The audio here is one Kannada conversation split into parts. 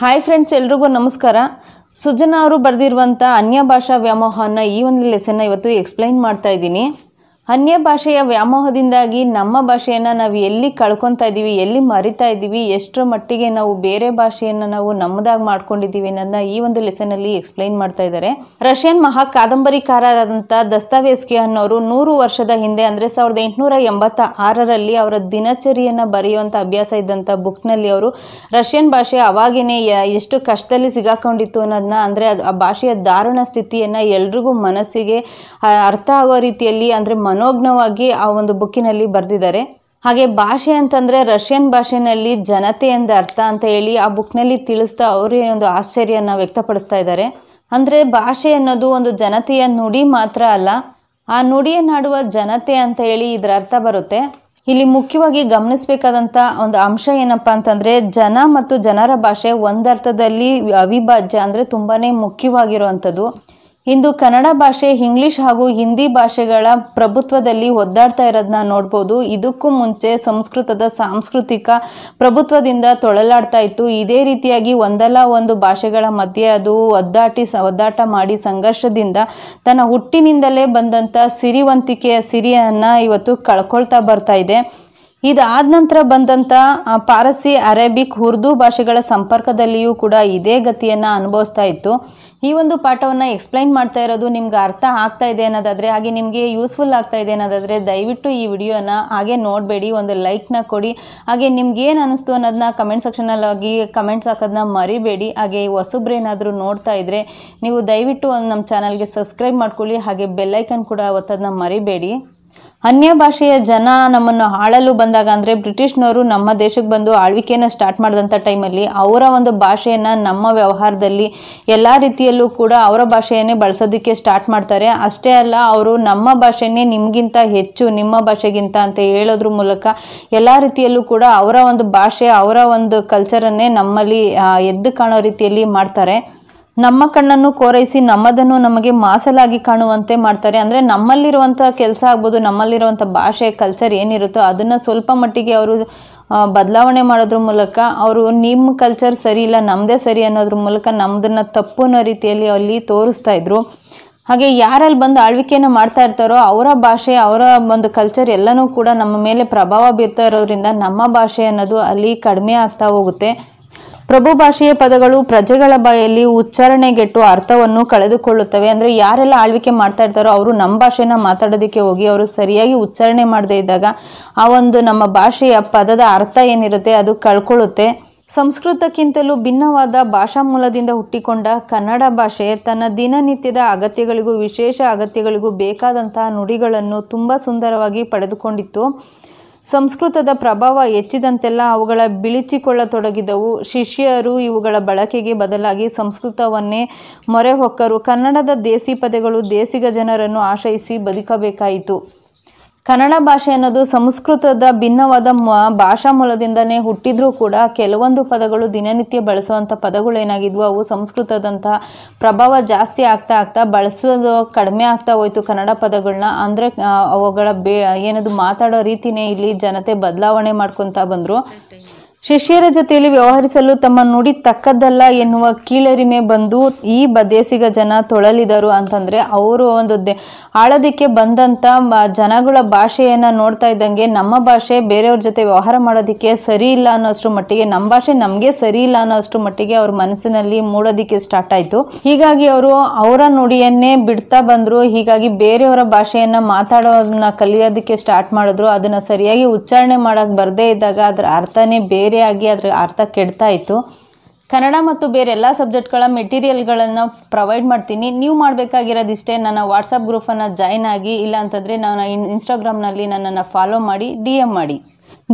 ಹಾಯ್ ಫ್ರೆಂಡ್ಸ್ ಎಲ್ರಿಗೂ ನಮಸ್ಕಾರ ಸುಜನ ಅವರು ಬರೆದಿರುವಂಥ ಅನ್ಯ ಭಾಷಾ ವ್ಯಾಮೋಹನ ಈ ಒಂದು ಲೆಸನ್ನ ಇವತ್ತು ಎಕ್ಸ್ಪ್ಲೈನ್ ಮಾಡ್ತಾ ಇದ್ದೀನಿ ಅನ್ಯ ಭಾಷೆಯ ವ್ಯಾಮೋಹದಿಂದಾಗಿ ನಮ್ಮ ಭಾಷೆಯನ್ನು ನಾವು ಎಲ್ಲಿ ಕಳ್ಕೊತಾ ಇದ್ದೀವಿ ಎಲ್ಲಿ ಮರಿತಾ ಇದ್ದೀವಿ ಎಷ್ಟರ ಮಟ್ಟಿಗೆ ನಾವು ಬೇರೆ ಭಾಷೆಯನ್ನು ನಾವು ನಮ್ಮದಾಗಿ ಮಾಡ್ಕೊಂಡಿದ್ದೀವಿ ಅನ್ನೋದನ್ನ ಈ ಒಂದು ಲೆಸನಲ್ಲಿ ಎಕ್ಸ್ಪ್ಲೈನ್ ಮಾಡ್ತಾ ಇದ್ದಾರೆ ರಷ್ಯನ್ ಮಹಾ ಕಾದಂಬರಿಕಾರರಾದಂಥ ದಸ್ತಾವೇಸ್ಕಿ ಅನ್ನೋರು ನೂರು ವರ್ಷದ ಹಿಂದೆ ಅಂದರೆ ಸಾವಿರದ ಎಂಟುನೂರ ಎಂಬತ್ತ ಆರರಲ್ಲಿ ಅವರ ದಿನಚರಿಯನ್ನು ಬರೆಯುವಂಥ ಅಭ್ಯಾಸ ಇದ್ದಂಥ ಬುಕ್ನಲ್ಲಿ ಅವರು ರಷ್ಯನ್ ಭಾಷೆ ಅವಾಗೇನೆ ಎಷ್ಟು ಕಷ್ಟದಲ್ಲಿ ಸಿಗಾಕೊಂಡಿತ್ತು ಅನ್ನೋದನ್ನ ಅಂದರೆ ಅದು ಆ ಭಾಷೆಯ ದಾರುಣ ಸ್ಥಿತಿಯನ್ನು ಎಲ್ರಿಗೂ ಮನಸ್ಸಿಗೆ ಅರ್ಥ ಆಗೋ ರೀತಿಯಲ್ಲಿ ಅಂದರೆ ಮನ ಮನೋಜ್ಞವಾಗಿ ಆ ಒಂದು ಬುಕ್ಕಿನಲ್ಲಿ ಬರೆದಿದ್ದಾರೆ ಹಾಗೆ ಭಾಷೆ ಅಂತಂದರೆ ರಷ್ಯನ್ ಭಾಷೆನಲ್ಲಿ ಜನತೆ ಎಂದ ಅರ್ಥ ಅಂತ ಹೇಳಿ ಆ ಬುಕ್ನಲ್ಲಿ ತಿಳಿಸ್ತಾ ಅವರೇ ಒಂದು ಆಶ್ಚರ್ಯನ ವ್ಯಕ್ತಪಡಿಸ್ತಾ ಇದ್ದಾರೆ ಅಂದರೆ ಭಾಷೆ ಅನ್ನೋದು ಒಂದು ಜನತೆಯ ನುಡಿ ಮಾತ್ರ ಅಲ್ಲ ಆ ನುಡಿಯನ್ನಾಡುವ ಜನತೆ ಅಂತ ಹೇಳಿ ಇದರ ಅರ್ಥ ಬರುತ್ತೆ ಇಲ್ಲಿ ಮುಖ್ಯವಾಗಿ ಗಮನಿಸಬೇಕಾದಂಥ ಒಂದು ಅಂಶ ಏನಪ್ಪ ಅಂತಂದರೆ ಜನ ಮತ್ತು ಜನರ ಭಾಷೆ ಒಂದರ್ಥದಲ್ಲಿ ಅವಿಭಾಜ್ಯ ಅಂದರೆ ತುಂಬಾ ಮುಖ್ಯವಾಗಿರುವಂಥದ್ದು ಇಂದು ಕನ್ನಡ ಭಾಷೆ ಇಂಗ್ಲಿಷ್ ಹಾಗೂ ಹಿಂದಿ ಭಾಷೆಗಳ ಪ್ರಭುತ್ವದಲ್ಲಿ ಒದ್ದಾಡ್ತಾ ಇರೋದನ್ನ ನೋಡ್ಬೋದು ಇದಕ್ಕೂ ಮುಂಚೆ ಸಂಸ್ಕೃತದ ಸಾಂಸ್ಕೃತಿಕ ಪ್ರಭುತ್ವದಿಂದ ತೊಳಲಾಡ್ತಾ ಇತ್ತು ಇದೇ ರೀತಿಯಾಗಿ ಒಂದಲ್ಲ ಒಂದು ಭಾಷೆಗಳ ಮಧ್ಯೆ ಅದು ಒದ್ದಾಟಿ ಒದ್ದಾಟ ಮಾಡಿ ಸಂಘರ್ಷದಿಂದ ತನ್ನ ಹುಟ್ಟಿನಿಂದಲೇ ಬಂದಂಥ ಸಿರಿವಂತಿಕೆಯ ಸಿರಿಯನ್ನು ಇವತ್ತು ಕಳ್ಕೊಳ್ತಾ ಬರ್ತಾ ಇದೆ ಇದಾದ ನಂತರ ಬಂದಂಥ ಪಾರಸಿ ಅರೇಬಿಕ್ ಉರ್ದು ಭಾಷೆಗಳ ಸಂಪರ್ಕದಲ್ಲಿಯೂ ಕೂಡ ಇದೇ ಗತಿಯನ್ನು ಅನುಭವಿಸ್ತಾ ಇತ್ತು ಈ ಒಂದು ಪಾಠವನ್ನು ಎಕ್ಸ್ಪ್ಲೈನ್ ಮಾಡ್ತಾ ಇರೋದು ನಿಮ್ಗೆ ಅರ್ಥ ಆಗ್ತಾ ಇದೆ ಅನ್ನೋದಾದರೆ ಹಾಗೆ ನಿಮಗೆ ಯೂಸ್ಫುಲ್ ಆಗ್ತಾ ಇದೆ ಅನ್ನೋದಾದರೆ ದಯವಿಟ್ಟು ಈ ವಿಡಿಯೋನ ಹಾಗೆ ನೋಡಬೇಡಿ ಒಂದು ಲೈಕ್ನ ಕೊಡಿ ಹಾಗೆ ನಿಮ್ಗೆ ಏನು ಅನ್ನಿಸ್ತು ಅನ್ನೋದನ್ನ ಕಮೆಂಟ್ ಸೆಕ್ಷನಲ್ಲಿ ಹೋಗಿ ಕಮೆಂಟ್ಸ್ ಹಾಕೋದನ್ನ ಮರಿಬೇಡಿ ಹಾಗೆ ಹೊಸಬ್ರೇನಾದರೂ ನೋಡ್ತಾ ಇದ್ದರೆ ನೀವು ದಯವಿಟ್ಟು ನಮ್ಮ ಚಾನಲ್ಗೆ ಸಬ್ಸ್ಕ್ರೈಬ್ ಮಾಡ್ಕೊಳ್ಳಿ ಹಾಗೆ ಬೆಲ್ಲೈಕನ್ ಕೂಡ ಒತ್ತೋದನ್ನ ಮರಿಬೇಡಿ ಅನ್ಯ ಭಾಷೆಯ ಜನ ನಮ್ಮನ್ನು ಆಳಲು ಬಂದಾಗ ಅಂದರೆ ಬ್ರಿಟಿಷ್ನವರು ನಮ್ಮ ದೇಶಕ್ಕೆ ಬಂದು ಆಳ್ವಿಕೆಯನ್ನು ಸ್ಟಾರ್ಟ್ ಮಾಡಿದಂಥ ಟೈಮಲ್ಲಿ ಅವರ ಒಂದು ಭಾಷೆಯನ್ನು ನಮ್ಮ ವ್ಯವಹಾರದಲ್ಲಿ ಎಲ್ಲ ರೀತಿಯಲ್ಲೂ ಕೂಡ ಅವರ ಭಾಷೆಯನ್ನೇ ಬಳಸೋದಕ್ಕೆ ಸ್ಟಾರ್ಟ್ ಮಾಡ್ತಾರೆ ಅಷ್ಟೇ ಅಲ್ಲ ಅವರು ನಮ್ಮ ಭಾಷೆನೇ ನಿಮಗಿಂತ ಹೆಚ್ಚು ನಿಮ್ಮ ಭಾಷೆಗಿಂತ ಅಂತ ಹೇಳೋದ್ರ ಮೂಲಕ ಎಲ್ಲ ರೀತಿಯಲ್ಲೂ ಕೂಡ ಅವರ ಒಂದು ಭಾಷೆ ಅವರ ಒಂದು ಕಲ್ಚರನ್ನೇ ನಮ್ಮಲ್ಲಿ ಎದ್ದು ಕಾಣೋ ರೀತಿಯಲ್ಲಿ ಮಾಡ್ತಾರೆ ನಮ್ಮ ಕಣ್ಣನ್ನು ಕೋರೈಸಿ ನಮ್ಮದನ್ನು ನಮಗೆ ಮಾಸಲಾಗಿ ಕಾಣುವಂತೆ ಮಾಡ್ತಾರೆ ಅಂದರೆ ನಮ್ಮಲ್ಲಿರುವಂಥ ಕೆಲಸ ಆಗ್ಬೋದು ನಮ್ಮಲ್ಲಿರುವಂಥ ಭಾಷೆ ಕಲ್ಚರ್ ಏನಿರುತ್ತೋ ಅದನ್ನು ಸ್ವಲ್ಪ ಮಟ್ಟಿಗೆ ಅವರು ಬದಲಾವಣೆ ಮಾಡೋದ್ರ ಮೂಲಕ ಅವರು ನಿಮ್ಮ ಕಲ್ಚರ್ ಸರಿ ಇಲ್ಲ ನಮ್ಮದೇ ಸರಿ ಅನ್ನೋದ್ರ ಮೂಲಕ ನಮ್ಮದನ್ನು ತಪ್ಪು ಅನ್ನೋ ರೀತಿಯಲ್ಲಿ ಅಲ್ಲಿ ತೋರಿಸ್ತಾ ಇದ್ರು ಹಾಗೆ ಯಾರಲ್ಲಿ ಬಂದು ಆಳ್ವಿಕೆಯನ್ನು ಮಾಡ್ತಾ ಇರ್ತಾರೋ ಅವರ ಭಾಷೆ ಅವರ ಒಂದು ಕಲ್ಚರ್ ಎಲ್ಲನೂ ಕೂಡ ನಮ್ಮ ಮೇಲೆ ಪ್ರಭಾವ ಬೀರ್ತಾ ಇರೋದ್ರಿಂದ ನಮ್ಮ ಭಾಷೆ ಅನ್ನೋದು ಅಲ್ಲಿ ಕಡಿಮೆ ಆಗ್ತಾ ಹೋಗುತ್ತೆ ಪ್ರಭು ಭಾಷೆಯ ಪದಗಳು ಪ್ರಜೆಗಳ ಬಾಯಲ್ಲಿ ಉಚ್ಚಾರಣೆಗೆಟ್ಟು ಅರ್ಥವನ್ನು ಕಳೆದುಕೊಳ್ಳುತ್ತವೆ ಅಂದ್ರೆ ಯಾರೆಲ್ಲ ಆಳ್ವಿಕೆ ಮಾಡ್ತಾ ಇರ್ತಾರೋ ಅವರು ನಮ್ಮ ಭಾಷೆನ ಮಾತಾಡೋದಕ್ಕೆ ಹೋಗಿ ಅವರು ಸರಿಯಾಗಿ ಉಚ್ಚಾರಣೆ ಮಾಡದೇ ಇದ್ದಾಗ ಆ ಒಂದು ನಮ್ಮ ಭಾಷೆಯ ಪದದ ಅರ್ಥ ಏನಿರುತ್ತೆ ಅದು ಕಳ್ಕೊಳ್ಳುತ್ತೆ ಸಂಸ್ಕೃತಕ್ಕಿಂತಲೂ ಭಿನ್ನವಾದ ಭಾಷಾ ಮೂಲದಿಂದ ಹುಟ್ಟಿಕೊಂಡ ಕನ್ನಡ ಭಾಷೆ ತನ್ನ ದಿನನಿತ್ಯದ ಅಗತ್ಯಗಳಿಗೂ ವಿಶೇಷ ಅಗತ್ಯಗಳಿಗೂ ಬೇಕಾದಂತಹ ನುಡಿಗಳನ್ನು ತುಂಬ ಸುಂದರವಾಗಿ ಪಡೆದುಕೊಂಡಿತ್ತು ಸಂಸ್ಕೃತದ ಪ್ರಭಾವ ಹೆಚ್ಚಿದಂತೆಲ್ಲ ಅವುಗಳ ಬಿಳಿಚಿಕೊಳ್ಳತೊಡಗಿದವು ಶಿಷ್ಯರು ಇವುಗಳ ಬಳಕೆಗೆ ಬದಲಾಗಿ ಸಂಸ್ಕೃತವನ್ನೇ ಮೊರೆ ಕನ್ನಡದ ದೇಸಿ ಪದಗಳು ದೇಸಿಗ ಜನರನ್ನು ಆಶ್ರಯಿಸಿ ಬದುಕಬೇಕಾಯಿತು ಕನ್ನಡ ಭಾಷೆ ಅನ್ನೋದು ಸಂಸ್ಕೃತದ ಭಿನ್ನವಾದ ಭಾಷಾ ಮೂಲದಿಂದನೇ ಹುಟ್ಟಿದ್ರೂ ಕೂಡ ಕೆಲವೊಂದು ಪದಗಳು ದಿನನಿತ್ಯ ಬಳಸುವಂಥ ಪದಗಳು ಏನಾಗಿದ್ವು ಅವು ಸಂಸ್ಕೃತದಂತಹ ಪ್ರಭಾವ ಜಾಸ್ತಿ ಆಗ್ತಾ ಆಗ್ತಾ ಬಳಸೋದು ಕಡಿಮೆ ಆಗ್ತಾ ಹೋಯಿತು ಕನ್ನಡ ಪದಗಳನ್ನ ಅಂದರೆ ಅವುಗಳ ಬೇ ಏನದು ಮಾತಾಡೋ ರೀತಿನೇ ಇಲ್ಲಿ ಜನತೆ ಬದಲಾವಣೆ ಮಾಡ್ಕೊತಾ ಬಂದರು ಶಿಷ್ಯರ ಜೊತೆಯಲ್ಲಿ ವ್ಯವಹರಿಸಲು ತಮ್ಮ ನುಡಿ ತಕ್ಕದ್ದಲ್ಲ ಎನ್ನುವ ಕೀಳರಿಮೆ ಬಂದು ಈ ಬದೇಸಿಗ ಜನ ತೊಳಲಿದರು ಅಂತಂದ್ರೆ ಅವರು ಒಂದು ಆಳದಿಕ್ಕೆ ಬಂದಂತ ಜನಗಳ ಭಾಷೆಯನ್ನ ನೋಡ್ತಾ ಇದ್ದಂಗೆ ನಮ್ಮ ಭಾಷೆ ಬೇರೆಯವ್ರ ಜೊತೆ ವ್ಯವಹಾರ ಮಾಡೋದಕ್ಕೆ ಸರಿ ಇಲ್ಲ ಅನ್ನೋಷ್ಟು ಮಟ್ಟಿಗೆ ನಮ್ಮ ಭಾಷೆ ನಮಗೆ ಸರಿ ಇಲ್ಲ ಅನ್ನೋಷ್ಟು ಮಟ್ಟಿಗೆ ಅವ್ರ ಮನಸ್ಸಿನಲ್ಲಿ ಮೂಡೋದಿಕ್ಕೆ ಸ್ಟಾರ್ಟ್ ಆಯ್ತು ಹೀಗಾಗಿ ಅವರು ಅವರ ನುಡಿಯನ್ನೇ ಬಿಡ್ತಾ ಬಂದ್ರು ಹೀಗಾಗಿ ಬೇರೆಯವರ ಭಾಷೆಯನ್ನ ಮಾತಾಡೋದನ್ನ ಕಲಿಯೋದಕ್ಕೆ ಸ್ಟಾರ್ಟ್ ಮಾಡಿದ್ರು ಅದನ್ನ ಸರಿಯಾಗಿ ಉಚ್ಚಾರಣೆ ಮಾಡಕ್ ಬರದೇ ಇದ್ದಾಗ ಅದ್ರ ಅರ್ಥನೇ ಬೇರೆ ಬೇರೆಯಾಗಿ ಅದರ ಅರ್ಥ ಕೆಡ್ತಾ ಇತ್ತು ಕನ್ನಡ ಮತ್ತು ಬೇರೆ ಎಲ್ಲ ಸಬ್ಜೆಕ್ಟ್ಗಳ ಮೆಟೀರಿಯಲ್ಗಳನ್ನು ಪ್ರೊವೈಡ್ ಮಾಡ್ತೀನಿ ನೀವು ಮಾಡಬೇಕಾಗಿರೋದಿಷ್ಟೇ ಇಷ್ಟೇ ನನ್ನ ವಾಟ್ಸಪ್ ಗ್ರೂಪನ್ನು ಜಾಯ್ನ್ ಆಗಿ ಇಲ್ಲ ಅಂತಂದರೆ ನಾನು ಇನ್ ಇನ್ಸ್ಟಾಗ್ರಾಮ್ನಲ್ಲಿ ನನ್ನನ್ನು ಫಾಲೋ ಮಾಡಿ ಡಿ ಎಮ್ ಮಾಡಿ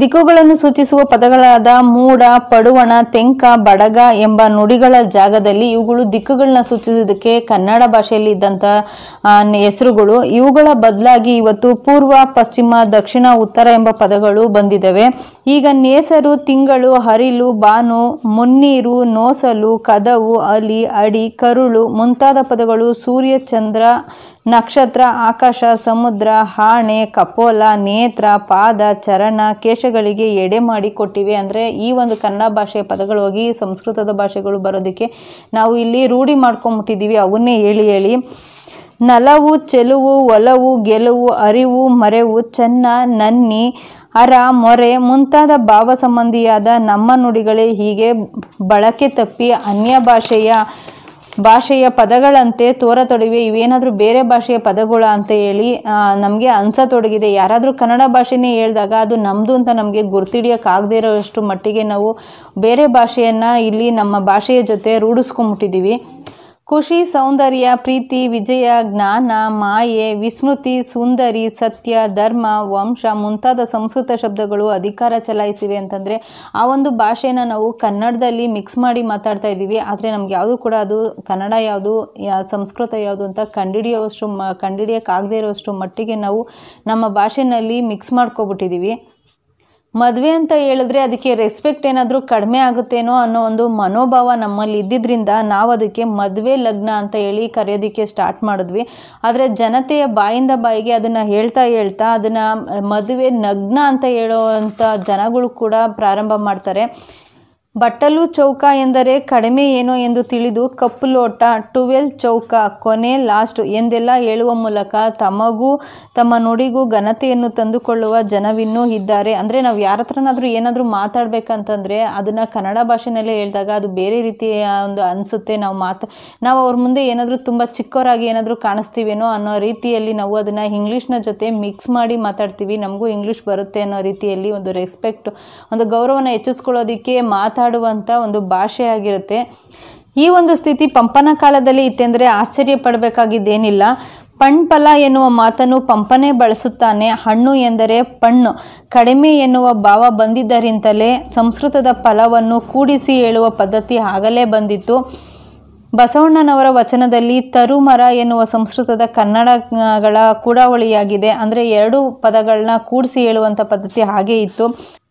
ದಿಕ್ಕುಗಳನ್ನು ಸೂಚಿಸುವ ಪದಗಳಾದ ಮೂಡ ಪಡುವಣ ತೆಂಕ ಬಡಗ ಎಂಬ ನುಡಿಗಳ ಜಾಗದಲ್ಲಿ ಇವುಗಳು ದಿಕ್ಕುಗಳನ್ನ ಸೂಚಿಸುವುದಕ್ಕೆ ಕನ್ನಡ ಭಾಷೆಯಲ್ಲಿ ಇದ್ದಂಥ ಹೆಸರುಗಳು ಇವುಗಳ ಬದಲಾಗಿ ಇವತ್ತು ಪೂರ್ವ ಪಶ್ಚಿಮ ದಕ್ಷಿಣ ಉತ್ತರ ಎಂಬ ಪದಗಳು ಬಂದಿದ್ದಾವೆ ಈಗ ನೇಸರು ತಿಂಗಳು ಹರಿಲು ಬಾನು ಮುನ್ನೀರು ನೋಸಲು ಕದವು ಅಲಿ ಅಡಿ ಕರುಳು ಮುಂತಾದ ಪದಗಳು ಸೂರ್ಯ ಚಂದ್ರ ನಕ್ಷತ್ರ ಆಕಾಶ ಸಮುದ್ರ ಹಾಣೆ ಕಪೋಲ ನೇತ್ರ ಪಾದ ಚರಣ ಕೇಶಗಳಿಗೆ ಎಡೆ ಮಾಡಿ ಕೊಟ್ಟಿವೆ ಅಂದರೆ ಈ ಒಂದು ಕನ್ನಡ ಭಾಷೆಯ ಪದಗಳು ಹೋಗಿ ಸಂಸ್ಕೃತದ ಭಾಷೆಗಳು ಬರೋದಕ್ಕೆ ನಾವು ಇಲ್ಲಿ ರೂಢಿ ಮಾಡ್ಕೊಂಬಿಟ್ಟಿದ್ದೀವಿ ಅವನ್ನೇ ಹೇಳಿ ಹೇಳಿ ನಲವು ಚೆಲುವು ಒಲವು ಗೆಲುವು ಅರಿವು ಮರೆವು ಚೆನ್ನ ನನ್ನಿ ಅರ ಮೊರೆ ಮುಂತಾದ ಭಾವ ಸಂಬಂಧಿಯಾದ ನಮ್ಮ ನುಡಿಗಳೇ ಹೀಗೆ ಬಳಕೆ ತಪ್ಪಿ ಅನ್ಯ ಭಾಷೆಯ ಭಾಷೆಯ ಪದಗಳಂತೆ ತೋರತೊಡಗಿವೆ ಇವೇನಾದರೂ ಬೇರೆ ಭಾಷೆಯ ಪದಗಳ ಅಂತ ಹೇಳಿ ನಮಗೆ ಅನ್ಸತೊಡಗಿದೆ ಯಾರಾದರೂ ಕನ್ನಡ ಭಾಷೆನೇ ಹೇಳಿದಾಗ ಅದು ನಮ್ಮದು ಅಂತ ನಮಗೆ ಗುರ್ತಿಡಿಯೋಕ್ಕಾಗದೇ ಇರೋಷ್ಟು ಮಟ್ಟಿಗೆ ನಾವು ಬೇರೆ ಭಾಷೆಯನ್ನು ಇಲ್ಲಿ ನಮ್ಮ ಭಾಷೆಯ ಜೊತೆ ರೂಢಿಸ್ಕೊಂಬಿಟ್ಟಿದ್ದೀವಿ ಖುಷಿ ಸೌಂದರ್ಯ ಪ್ರೀತಿ ವಿಜಯ ಜ್ಞಾನ ಮಾಯೆ ವಿಸ್ಮೃತಿ ಸುಂದರಿ ಸತ್ಯ ಧರ್ಮ ವಂಶ ಮುಂತಾದ ಸಂಸ್ಕೃತ ಶಬ್ದಗಳು ಅಧಿಕಾರ ಚಲಾಯಿಸಿವೆ ಅಂತಂದರೆ ಆ ಒಂದು ಭಾಷೆನ ನಾವು ಕನ್ನಡದಲ್ಲಿ ಮಿಕ್ಸ್ ಮಾಡಿ ಮಾತಾಡ್ತಾ ಇದ್ದೀವಿ ಆದರೆ ನಮ್ಗೆ ಯಾವುದು ಕೂಡ ಅದು ಕನ್ನಡ ಯಾವುದು ಸಂಸ್ಕೃತ ಯಾವುದು ಅಂತ ಕಂಡಿಡಿಯೋವಷ್ಟು ಮ ಕಂಡಿಡಿಯೋಕ್ಕಾಗದೇ ಇರೋಷ್ಟು ಮಟ್ಟಿಗೆ ನಾವು ನಮ್ಮ ಭಾಷೆನಲ್ಲಿ ಮಿಕ್ಸ್ ಮಾಡ್ಕೊಬಿಟ್ಟಿದ್ದೀವಿ ಮದುವೆ ಅಂತ ಹೇಳಿದ್ರೆ ಅದಕ್ಕೆ ರೆಸ್ಪೆಕ್ಟ್ ಏನಾದರೂ ಕಡಿಮೆ ಆಗುತ್ತೇನೋ ಅನ್ನೋ ಒಂದು ಮನೋಭಾವ ನಮ್ಮಲ್ಲಿ ಇದ್ದಿದ್ದರಿಂದ ನಾವು ಅದಕ್ಕೆ ಮದುವೆ ಲಗ್ನ ಅಂತ ಹೇಳಿ ಕರೆಯೋದಕ್ಕೆ ಸ್ಟಾರ್ಟ್ ಮಾಡಿದ್ವಿ ಆದರೆ ಜನತೆಯ ಬಾಯಿಂದ ಬಾಯಿಗೆ ಅದನ್ನು ಹೇಳ್ತಾ ಹೇಳ್ತಾ ಅದನ್ನು ಮದುವೆ ನಗ್ನ ಅಂತ ಹೇಳೋ ಅಂಥ ಜನಗಳು ಕೂಡ ಪ್ರಾರಂಭ ಮಾಡ್ತಾರೆ ಬಟ್ಟಲು ಚೌಕ ಎಂದರೆ ಕಡಿಮೆ ಏನೋ ಎಂದು ತಿಳಿದು ಕಪ್ಪು ಲೋಟ ಟುವೆಲ್ ಚೌಕ ಕೊನೆ ಲಾಸ್ಟ್ ಎಂದೆಲ್ಲ ಹೇಳುವ ಮೂಲಕ ತಮಗೂ ತಮ್ಮ ನುಡಿಗೂ ಘನತೆಯನ್ನು ತಂದುಕೊಳ್ಳುವ ಜನವಿನ್ನೂ ಇದ್ದಾರೆ ಅಂದರೆ ನಾವು ಯಾರ ಹತ್ರನಾದರೂ ಏನಾದರೂ ಮಾತಾಡಬೇಕಂತಂದರೆ ಅದನ್ನು ಕನ್ನಡ ಭಾಷೆನಲ್ಲೇ ಹೇಳಿದಾಗ ಅದು ಬೇರೆ ರೀತಿಯ ಒಂದು ಅನಿಸುತ್ತೆ ನಾವು ಮಾತು ನಾವು ಅವ್ರ ಮುಂದೆ ಏನಾದರೂ ತುಂಬ ಚಿಕ್ಕವರಾಗಿ ಏನಾದರೂ ಕಾಣಿಸ್ತೀವೇನೋ ಅನ್ನೋ ರೀತಿಯಲ್ಲಿ ನಾವು ಅದನ್ನು ಇಂಗ್ಲೀಷ್ನ ಜೊತೆ ಮಿಕ್ಸ್ ಮಾಡಿ ಮಾತಾಡ್ತೀವಿ ನಮಗೂ ಇಂಗ್ಲೀಷ್ ಬರುತ್ತೆ ಅನ್ನೋ ರೀತಿಯಲ್ಲಿ ಒಂದು ರೆಸ್ಪೆಕ್ಟ್ ಒಂದು ಗೌರವನ ಹೆಚ್ಚಿಸ್ಕೊಳ್ಳೋದಕ್ಕೆ ಮಾತಾಡ ಮಾತಾಡುವಂಥ ಒಂದು ಭಾಷೆಯಾಗಿರುತ್ತೆ ಈ ಒಂದು ಸ್ಥಿತಿ ಪಂಪನ ಕಾಲದಲ್ಲಿ ಇತ್ತೆಂದರೆ ಆಶ್ಚರ್ಯ ಪಡಬೇಕಾಗಿದ್ದೇನಿಲ್ಲ ಪಣ್ಪಲ ಎನ್ನುವ ಮಾತನ್ನು ಪಂಪನೇ ಬಳಸುತ್ತಾನೆ ಹಣ್ಣು ಎಂದರೆ ಪಣ್ಣು ಕಡಿಮೆ ಎನ್ನುವ ಭಾವ ಬಂದಿದ್ದರಿಂದಲೇ ಸಂಸ್ಕೃತದ ಫಲವನ್ನು ಕೂಡಿಸಿ ಹೇಳುವ ಪದ್ಧತಿ ಆಗಲೇ ಬಂದಿತ್ತು ಬಸವಣ್ಣನವರ ವಚನದಲ್ಲಿ ತರುಮರ ಎನ್ನುವ ಸಂಸ್ಕೃತದ ಕನ್ನಡಗಳ ಕೂಡಾವಳಿಯಾಗಿದೆ ಅಂದರೆ ಎರಡು ಪದಗಳನ್ನ ಕೂಡಿಸಿ ಹೇಳುವಂಥ ಪದ್ಧತಿ ಹಾಗೇ ಇತ್ತು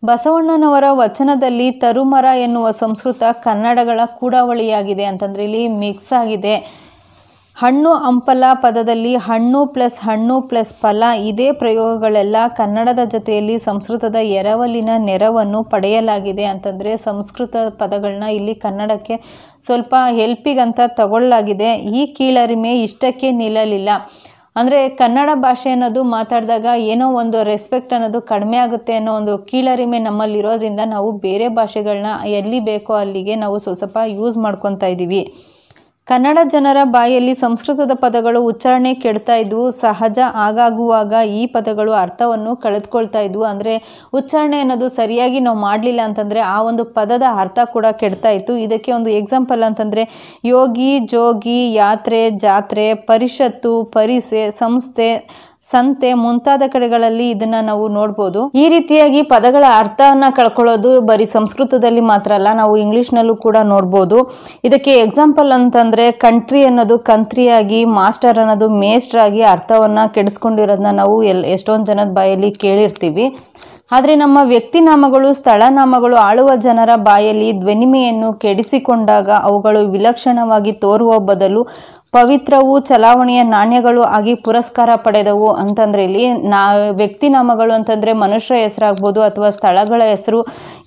ಬಸವಣ್ಣನವರ ವಚನದಲ್ಲಿ ತರುಮರ ಎನ್ನುವ ಸಂಸ್ಕೃತ ಕನ್ನಡಗಳ ಕೂಡಾವಳಿಯಾಗಿದೆ ಅಂತಂದರೆ ಇಲ್ಲಿ ಮಿಕ್ಸ್ ಆಗಿದೆ ಹಣ್ಣು ಹಂಪಲ ಪದದಲ್ಲಿ ಹಣ್ಣು ಪ್ಲಸ್ ಹಣ್ಣು ಪ್ಲಸ್ ಫಲ ಇದೇ ಪ್ರಯೋಗಗಳೆಲ್ಲ ಕನ್ನಡದ ಜೊತೆಯಲ್ಲಿ ಸಂಸ್ಕೃತದ ಎರವಲಿನ ನೆರವನ್ನು ಪಡೆಯಲಾಗಿದೆ ಅಂತಂದರೆ ಸಂಸ್ಕೃತ ಪದಗಳನ್ನ ಇಲ್ಲಿ ಕನ್ನಡಕ್ಕೆ ಸ್ವಲ್ಪ ಹೆಲ್ಪಿಗಂತ ತಗೊಳ್ಳಲಾಗಿದೆ ಈ ಕೀಳರಿಮೆ ಇಷ್ಟಕ್ಕೆ ನಿಲ್ಲಲಿಲ್ಲ ಅಂದರೆ ಕನ್ನಡ ಭಾಷೆ ಅನ್ನೋದು ಮಾತಾಡಿದಾಗ ಏನೋ ಒಂದು ರೆಸ್ಪೆಕ್ಟ್ ಅನ್ನೋದು ಕಡಿಮೆ ಆಗುತ್ತೆ ಅನ್ನೋ ಒಂದು ಕೀಳರಿಮೆ ನಮ್ಮಲ್ಲಿರೋದ್ರಿಂದ ನಾವು ಬೇರೆ ಭಾಷೆಗಳನ್ನ ಎಲ್ಲಿ ಬೇಕೋ ಅಲ್ಲಿಗೆ ನಾವು ಸ್ವಲ್ಪ ಯೂಸ್ ಮಾಡ್ಕೊತಾ ಇದ್ದೀವಿ ಕನ್ನಡ ಜನರ ಬಾಯಲ್ಲಿ ಸಂಸ್ಕೃತದ ಪದಗಳು ಉಚ್ಚಾರಣೆ ಕೆಡ್ತಾ ಇದ್ವು ಸಹಜ ಆಗಾಗುವಾಗ ಈ ಪದಗಳು ಅರ್ಥವನ್ನು ಕಳೆದುಕೊಳ್ತಾ ಇದ್ವು ಅಂದರೆ ಉಚ್ಚಾರಣೆ ಅನ್ನೋದು ಸರಿಯಾಗಿ ನಾವು ಮಾಡಲಿಲ್ಲ ಅಂತಂದರೆ ಆ ಒಂದು ಪದದ ಅರ್ಥ ಕೂಡ ಕೆಡ್ತಾ ಇತ್ತು ಇದಕ್ಕೆ ಒಂದು ಎಕ್ಸಾಂಪಲ್ ಅಂತಂದರೆ ಯೋಗಿ ಜೋಗಿ ಯಾತ್ರೆ ಜಾತ್ರೆ ಪರಿಷತ್ತು ಪರಿಸೆ ಸಂಸ್ಥೆ ಸಂತೆ ಮುಂತಾದ ಕಡೆಗಳಲ್ಲಿ ಇದನ್ನ ನಾವು ನೋಡ್ಬೋದು ಈ ರೀತಿಯಾಗಿ ಪದಗಳ ಅರ್ಥವನ್ನ ಕಳ್ಕೊಳ್ಳೋದು ಬರೀ ಸಂಸ್ಕೃತದಲ್ಲಿ ಮಾತ್ರ ಅಲ್ಲ ನಾವು ಇಂಗ್ಲಿಷ್ನಲ್ಲೂ ಕೂಡ ನೋಡ್ಬೋದು ಇದಕ್ಕೆ ಎಕ್ಸಾಂಪಲ್ ಅಂತಂದ್ರೆ ಕಂಟ್ರಿ ಅನ್ನೋದು ಆಗಿ ಮಾಸ್ಟರ್ ಅನ್ನೋದು ಮೇಸ್ಟರ್ ಆಗಿ ಅರ್ಥವನ್ನ ಕೆಡಿಸ್ಕೊಂಡಿರೋದನ್ನ ನಾವು ಎಲ್ ಎಷ್ಟೊಂದು ಜನದ ಬಾಯಲ್ಲಿ ಕೇಳಿರ್ತೀವಿ ಆದರೆ ನಮ್ಮ ವ್ಯಕ್ತಿನಾಮಗಳು ಸ್ಥಳನಾಮಗಳು ಆಳುವ ಜನರ ಬಾಯಲ್ಲಿ ಧ್ವನಿಮೆಯನ್ನು ಕೆಡಿಸಿಕೊಂಡಾಗ ಅವುಗಳು ವಿಲಕ್ಷಣವಾಗಿ ತೋರುವ ಬದಲು ಪವಿತ್ರವು ಚಲಾವಣೆಯ ನಾಣ್ಯಗಳು ಆಗಿ ಪುರಸ್ಕಾರ ಪಡೆದವು ಅಂತಂದ್ರೆ ಇಲ್ಲಿ ನಾ ವ್ಯಕ್ತಿ ನಾಮಗಳು ಅಂತಂದ್ರೆ ಮನುಷ್ಯರ ಹೆಸರಾಗ್ಬೋದು ಅಥವಾ ಸ್ಥಳಗಳ ಹೆಸರು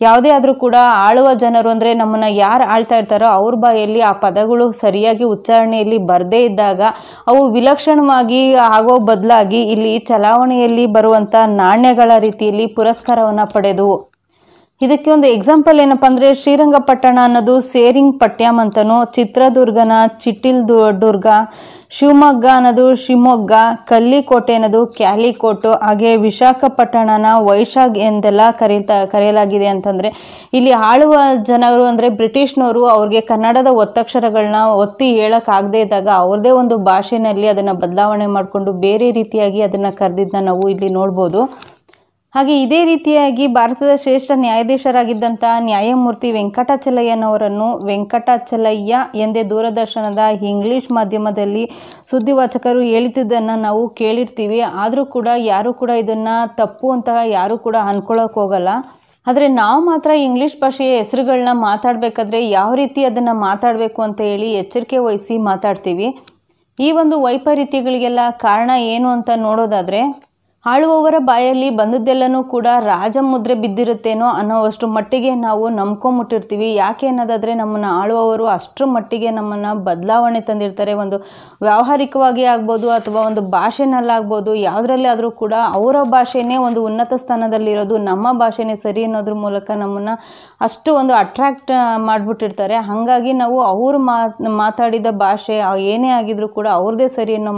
ಯಾವುದೇ ಆದರೂ ಕೂಡ ಆಳುವ ಜನರು ಅಂದರೆ ನಮ್ಮನ್ನು ಯಾರು ಆಳ್ತಾ ಇರ್ತಾರೋ ಅವ್ರ ಬಾಯಲ್ಲಿ ಆ ಪದಗಳು ಸರಿಯಾಗಿ ಉಚ್ಚಾರಣೆಯಲ್ಲಿ ಬರದೇ ಇದ್ದಾಗ ಅವು ವಿಲಕ್ಷಣವಾಗಿ ಆಗೋ ಬದಲಾಗಿ ಇಲ್ಲಿ ಚಲಾವಣೆಯಲ್ಲಿ ಬರುವಂಥ ನಾಣ್ಯಗಳ ರೀತಿಯಲ್ಲಿ ಪುರಸ್ಕಾರವನ್ನು ಪಡೆದವು ಇದಕ್ಕೆ ಒಂದು ಎಕ್ಸಾಂಪಲ್ ಏನಪ್ಪ ಅಂದರೆ ಶ್ರೀರಂಗಪಟ್ಟಣ ಅನ್ನೋದು ಸೇರಿಂಗ್ ಪಟ್ಯಂ ಅಂತನು ಚಿತ್ರದುರ್ಗನ ಚಿಟ್ಟಿಲ್ ದುರ್ಗ ಶಿವಮೊಗ್ಗ ಅನ್ನೋದು ಶಿವಮೊಗ್ಗ ಕಲ್ಲಿಕೋಟೆ ಅನ್ನೋದು ಕ್ಯಾಲಿಕೋಟು ಹಾಗೆ ವಿಶಾಖಪಟ್ಟಣನ ವೈಶಾಗ್ ಎಂದೆಲ್ಲ ಕರೀತಾ ಕರೆಯಲಾಗಿದೆ ಅಂತಂದರೆ ಇಲ್ಲಿ ಆಳುವ ಜನರು ಅಂದರೆ ಬ್ರಿಟಿಷ್ನವರು ಅವ್ರಿಗೆ ಕನ್ನಡದ ಒತ್ತಕ್ಷರಗಳನ್ನ ಒತ್ತಿ ಹೇಳೋಕ್ಕಾಗದೇ ಇದ್ದಾಗ ಅವ್ರದೇ ಒಂದು ಭಾಷೆನಲ್ಲಿ ಅದನ್ನು ಬದಲಾವಣೆ ಮಾಡಿಕೊಂಡು ಬೇರೆ ರೀತಿಯಾಗಿ ಅದನ್ನು ಕರೆದಿದ್ದನ್ನ ನಾವು ಇಲ್ಲಿ ನೋಡ್ಬೋದು ಹಾಗೆ ಇದೇ ರೀತಿಯಾಗಿ ಭಾರತದ ಶ್ರೇಷ್ಠ ನ್ಯಾಯಾಧೀಶರಾಗಿದ್ದಂಥ ನ್ಯಾಯಮೂರ್ತಿ ವೆಂಕಟಾಚಲಯ್ಯನವರನ್ನು ವೆಂಕಟಾಚಲಯ್ಯ ಎಂದೇ ದೂರದರ್ಶನದ ಇಂಗ್ಲಿಷ್ ಮಾಧ್ಯಮದಲ್ಲಿ ಸುದ್ದಿವಾಚಕರು ಹೇಳುತ್ತಿದ್ದನ್ನು ನಾವು ಕೇಳಿರ್ತೀವಿ ಆದರೂ ಕೂಡ ಯಾರೂ ಕೂಡ ಇದನ್ನು ತಪ್ಪು ಅಂತ ಯಾರೂ ಕೂಡ ಅನ್ಕೊಳ್ಳೋಕೆ ಹೋಗಲ್ಲ ಆದರೆ ನಾವು ಮಾತ್ರ ಇಂಗ್ಲೀಷ್ ಭಾಷೆಯ ಹೆಸರುಗಳನ್ನ ಮಾತಾಡಬೇಕಾದ್ರೆ ಯಾವ ರೀತಿ ಅದನ್ನು ಮಾತಾಡಬೇಕು ಅಂತ ಹೇಳಿ ಎಚ್ಚರಿಕೆ ವಹಿಸಿ ಮಾತಾಡ್ತೀವಿ ಈ ಒಂದು ವೈಪರೀತ್ಯಗಳಿಗೆಲ್ಲ ಕಾರಣ ಏನು ಅಂತ ನೋಡೋದಾದರೆ ಆಳುವವರ ಬಾಯಲ್ಲಿ ಬಂದದ್ದೆಲ್ಲನೂ ಕೂಡ ರಾಜ ಮುದ್ರೆ ಬಿದ್ದಿರುತ್ತೇನೋ ಅನ್ನೋವಷ್ಟು ಮಟ್ಟಿಗೆ ನಾವು ನಂಬ್ಕೊಂಬಿಟ್ಟಿರ್ತೀವಿ ಯಾಕೆ ಅನ್ನೋದಾದರೆ ನಮ್ಮನ್ನು ಆಳುವವರು ಅಷ್ಟರ ಮಟ್ಟಿಗೆ ನಮ್ಮನ್ನು ಬದಲಾವಣೆ ತಂದಿರ್ತಾರೆ ಒಂದು ವ್ಯಾವಹಾರಿಕವಾಗಿ ಆಗ್ಬೋದು ಅಥವಾ ಒಂದು ಭಾಷೆನಲ್ಲಾಗ್ಬೋದು ಯಾವುದರಲ್ಲಿ ಆದರೂ ಕೂಡ ಅವರ ಭಾಷೆನೇ ಒಂದು ಉನ್ನತ ಸ್ಥಾನದಲ್ಲಿರೋದು ನಮ್ಮ ಭಾಷೆನೇ ಸರಿ ಅನ್ನೋದ್ರ ಮೂಲಕ ನಮ್ಮನ್ನು ಅಷ್ಟು ಒಂದು ಅಟ್ರ್ಯಾಕ್ಟ್ ಮಾಡಿಬಿಟ್ಟಿರ್ತಾರೆ ಹಾಗಾಗಿ ನಾವು ಅವರು ಮಾತಾಡಿದ ಭಾಷೆ ಏನೇ ಆಗಿದ್ರೂ ಕೂಡ ಅವ್ರದ್ದೇ ಸರಿ ಅನ್ನೋ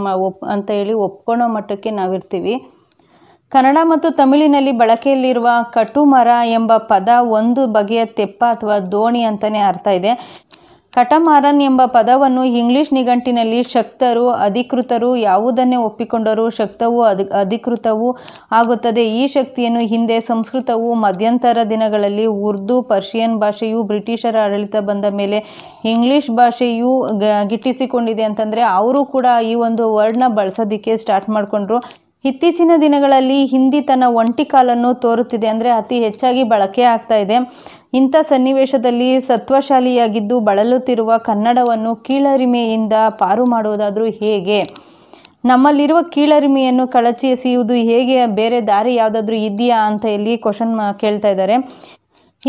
ಅಂತ ಹೇಳಿ ಒಪ್ಕೊಳ್ಳೋ ಮಟ್ಟಕ್ಕೆ ನಾವಿರ್ತೀವಿ ಕನ್ನಡ ಮತ್ತು ತಮಿಳಿನಲ್ಲಿ ಬಳಕೆಯಲ್ಲಿರುವ ಕಟುಮರ ಎಂಬ ಪದ ಒಂದು ಬಗೆಯ ತೆಪ್ಪ ಅಥವಾ ದೋಣಿ ಅಂತಲೇ ಅರ್ಥ ಇದೆ ಕಟಮಾರನ್ ಎಂಬ ಪದವನ್ನು ಇಂಗ್ಲಿಷ್ ನಿಘಂಟಿನಲ್ಲಿ ಶಕ್ತರು ಅಧಿಕೃತರು ಯಾವುದನ್ನೇ ಒಪ್ಪಿಕೊಂಡರೂ ಶಕ್ತವು ಅಧಿ ಅಧಿಕೃತವೂ ಆಗುತ್ತದೆ ಈ ಶಕ್ತಿಯನ್ನು ಹಿಂದೆ ಸಂಸ್ಕೃತವು ಮಧ್ಯಂತರ ದಿನಗಳಲ್ಲಿ ಉರ್ದು ಪರ್ಷಿಯನ್ ಭಾಷೆಯು ಬ್ರಿಟಿಷರ ಆಡಳಿತ ಬಂದ ಮೇಲೆ ಇಂಗ್ಲಿಷ್ ಭಾಷೆಯು ಗಿಟ್ಟಿಸಿಕೊಂಡಿದೆ ಅಂತಂದರೆ ಅವರು ಕೂಡ ಈ ಒಂದು ವರ್ಡ್ನ ಬಳಸೋದಿಕ್ಕೆ ಸ್ಟಾರ್ಟ್ ಮಾಡಿಕೊಂಡ್ರು ಇತ್ತೀಚಿನ ದಿನಗಳಲ್ಲಿ ಹಿಂದಿ ತನ್ನ ಒಂಟಿ ಕಾಲನ್ನು ತೋರುತ್ತಿದೆ ಅಂದರೆ ಅತಿ ಹೆಚ್ಚಾಗಿ ಬಳಕೆ ಆಗ್ತಾ ಇದೆ ಇಂಥ ಸನ್ನಿವೇಶದಲ್ಲಿ ಸತ್ವಶಾಲಿಯಾಗಿದ್ದು ಬಳಲುತ್ತಿರುವ ಕನ್ನಡವನ್ನು ಕೀಳರಿಮೆಯಿಂದ ಪಾರು ಮಾಡುವುದಾದರೂ ಹೇಗೆ ನಮ್ಮಲ್ಲಿರುವ ಕೀಳರಿಮೆಯನ್ನು ಕಳಚಿ ಎಸೆಯುವುದು ಹೇಗೆ ಬೇರೆ ದಾರಿ ಯಾವುದಾದ್ರೂ ಇದೆಯಾ ಅಂತ ಇಲ್ಲಿ ಕ್ವಶನ್ ಕೇಳ್ತಾ ಇದ್ದಾರೆ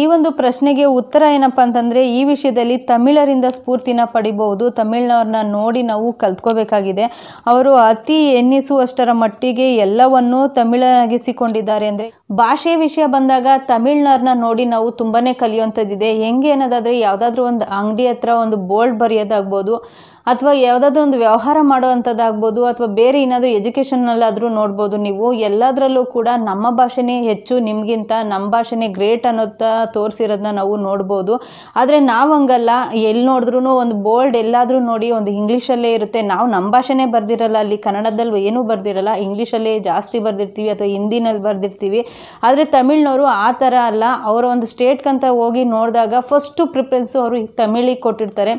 ಈ ಒಂದು ಪ್ರಶ್ನೆಗೆ ಉತ್ತರ ಏನಪ್ಪ ಅಂತಂದರೆ ಈ ವಿಷಯದಲ್ಲಿ ತಮಿಳರಿಂದ ಸ್ಫೂರ್ತಿನ ಪಡಿಬಹುದು ತಮಿಳ್ನವ್ರನ್ನ ನೋಡಿ ನಾವು ಕಲ್ತ್ಕೋಬೇಕಾಗಿದೆ ಅವರು ಅತಿ ಎನ್ನಿಸುವಷ್ಟರ ಮಟ್ಟಿಗೆ ಎಲ್ಲವನ್ನೂ ತಮಿಳಾಗಿಸಿಕೊಂಡಿದ್ದಾರೆ ಅಂದರೆ ಭಾಷೆ ವಿಷಯ ಬಂದಾಗ ತಮಿಳ್ನವ್ರನ್ನ ನೋಡಿ ನಾವು ತುಂಬಾ ಕಲಿಯುವಂಥದ್ದಿದೆ ಹೆಂಗೆ ಅನ್ನೋದಾದರೆ ಯಾವುದಾದ್ರೂ ಒಂದು ಅಂಗಡಿ ಹತ್ರ ಒಂದು ಬೋರ್ಡ್ ಬರೆಯೋದಾಗ್ಬೋದು ಅಥವಾ ಯಾವುದಾದ್ರೂ ಒಂದು ವ್ಯವಹಾರ ಮಾಡುವಂಥದ್ದಾಗ್ಬೋದು ಅಥವಾ ಬೇರೆ ಏನಾದರೂ ಎಜುಕೇಷನ್ನಲ್ಲಾದರೂ ನೋಡ್ಬೋದು ನೀವು ಎಲ್ಲದರಲ್ಲೂ ಕೂಡ ನಮ್ಮ ಭಾಷೆನೇ ಹೆಚ್ಚು ನಿಮಗಿಂತ ನಮ್ಮ ಭಾಷೆನೇ ಗ್ರೇಟ್ ಅನ್ನೋದ ತೋರಿಸಿರೋದನ್ನ ನಾವು ನೋಡ್ಬೋದು ಆದರೆ ನಾವು ಹಂಗಲ್ಲ ಎಲ್ಲಿ ನೋಡಿದ್ರೂ ಒಂದು ಬೋರ್ಡ್ ಎಲ್ಲಾದರೂ ನೋಡಿ ಒಂದು ಇಂಗ್ಲೀಷಲ್ಲೇ ಇರುತ್ತೆ ನಾವು ನಮ್ಮ ಭಾಷೆನೇ ಬರ್ದಿರಲ್ಲ ಅಲ್ಲಿ ಕನ್ನಡದಲ್ಲಿ ಏನೂ ಬರ್ದಿರಲ್ಲ ಇಂಗ್ಲೀಷಲ್ಲೇ ಜಾಸ್ತಿ ಬರ್ದಿರ್ತೀವಿ ಅಥವಾ ಹಿಂದಿನಲ್ಲಿ ಬರ್ದಿರ್ತೀವಿ ಆದರೆ ತಮಿಳ್ನವರು ಆ ಥರ ಅಲ್ಲ ಅವರ ಒಂದು ಸ್ಟೇಟ್ಗಂತ ಹೋಗಿ ನೋಡಿದಾಗ ಫಸ್ಟು ಪ್ರಿಫರೆನ್ಸು ಅವರು ತಮಿಳಿಗೆ ಕೊಟ್ಟಿರ್ತಾರೆ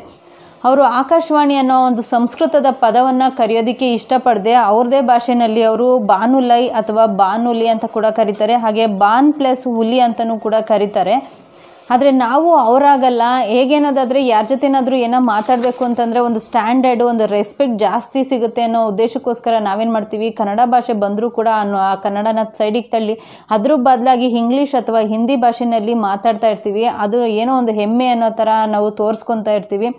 ಅವರು ಆಕಾಶವಾಣಿ ಅನ್ನೋ ಒಂದು ಸಂಸ್ಕೃತದ ಪದವನ್ನು ಕರೆಯೋದಕ್ಕೆ ಇಷ್ಟಪಡದೆ ಅವ್ರದೇ ಭಾಷೆಯಲ್ಲಿ ಅವರು ಬಾನುಲೈ ಅಥವಾ ಬಾನುಲಿ ಅಂತ ಕೂಡ ಕರೀತಾರೆ ಹಾಗೆ ಬಾನ್ ಪ್ಲಸ್ ಹುಲಿ ಅಂತಲೂ ಕೂಡ ಕರೀತಾರೆ ಆದರೆ ನಾವು ಅವರಾಗಲ್ಲ ಹೇಗೇನೋದಾದರೆ ಯಾರ ಜೊತೆನಾದರೂ ಏನೋ ಮಾತಾಡಬೇಕು ಅಂತಂದರೆ ಒಂದು ಸ್ಟ್ಯಾಂಡರ್ಡು ಒಂದು ರೆಸ್ಪೆಕ್ಟ್ ಜಾಸ್ತಿ ಸಿಗುತ್ತೆ ಅನ್ನೋ ಉದ್ದೇಶಕ್ಕೋಸ್ಕರ ನಾವೇನು ಮಾಡ್ತೀವಿ ಕನ್ನಡ ಭಾಷೆ ಬಂದರೂ ಕೂಡ ಆ ಕನ್ನಡನ ಸೈಡಿಗೆ ತಳ್ಳಿ ಅದ್ರ ಬದಲಾಗಿ ಇಂಗ್ಲೀಷ್ ಅಥವಾ ಹಿಂದಿ ಭಾಷೆಯಲ್ಲಿ ಮಾತಾಡ್ತಾ ಇರ್ತೀವಿ ಅದು ಏನೋ ಒಂದು ಹೆಮ್ಮೆ ಅನ್ನೋ ಥರ ನಾವು ತೋರಿಸ್ಕೊತಾ ಇರ್ತೀವಿ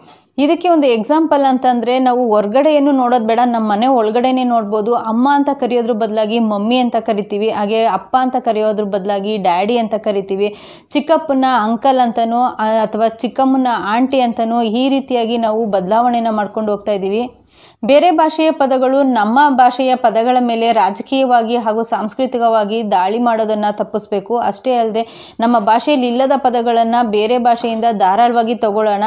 ಇದಕ್ಕೆ ಒಂದು ಎಕ್ಸಾಂಪಲ್ ಅಂತಂದರೆ ನಾವು ಹೊರ್ಗಡೆಯನ್ನು ನೋಡೋದು ಬೇಡ ನಮ್ಮ ಮನೆ ಒಳಗಡೆನೇ ನೋಡ್ಬೋದು ಅಮ್ಮ ಅಂತ ಕರೆಯೋದ್ರ ಬದಲಾಗಿ ಮಮ್ಮಿ ಅಂತ ಕರಿತೀವಿ ಹಾಗೆ ಅಪ್ಪ ಅಂತ ಕರೆಯೋದ್ರ ಬದಲಾಗಿ ಡ್ಯಾಡಿ ಅಂತ ಕರಿತೀವಿ ಚಿಕ್ಕಪ್ಪನ ಅಂಕಲ್ ಅಂತನೋ ಅಥವಾ ಚಿಕ್ಕಮ್ಮನ ಆಂಟಿ ಅಂತನೋ ಈ ರೀತಿಯಾಗಿ ನಾವು ಬದಲಾವಣೆನ ಮಾಡ್ಕೊಂಡು ಹೋಗ್ತಾ ಇದ್ದೀವಿ ಬೇರೆ ಭಾಷೆಯ ಪದಗಳು ನಮ್ಮ ಭಾಷೆಯ ಪದಗಳ ಮೇಲೆ ರಾಜಕೀಯವಾಗಿ ಹಾಗೂ ಸಾಂಸ್ಕೃತಿಕವಾಗಿ ದಾಳಿ ಮಾಡೋದನ್ನು ತಪ್ಪಿಸ್ಬೇಕು ಅಷ್ಟೇ ಅಲ್ಲದೆ ನಮ್ಮ ಭಾಷೆಯಲ್ಲಿ ಇಲ್ಲದ ಪದಗಳನ್ನು ಬೇರೆ ಭಾಷೆಯಿಂದ ಧಾರಾಳವಾಗಿ ತಗೊಳ್ಳೋಣ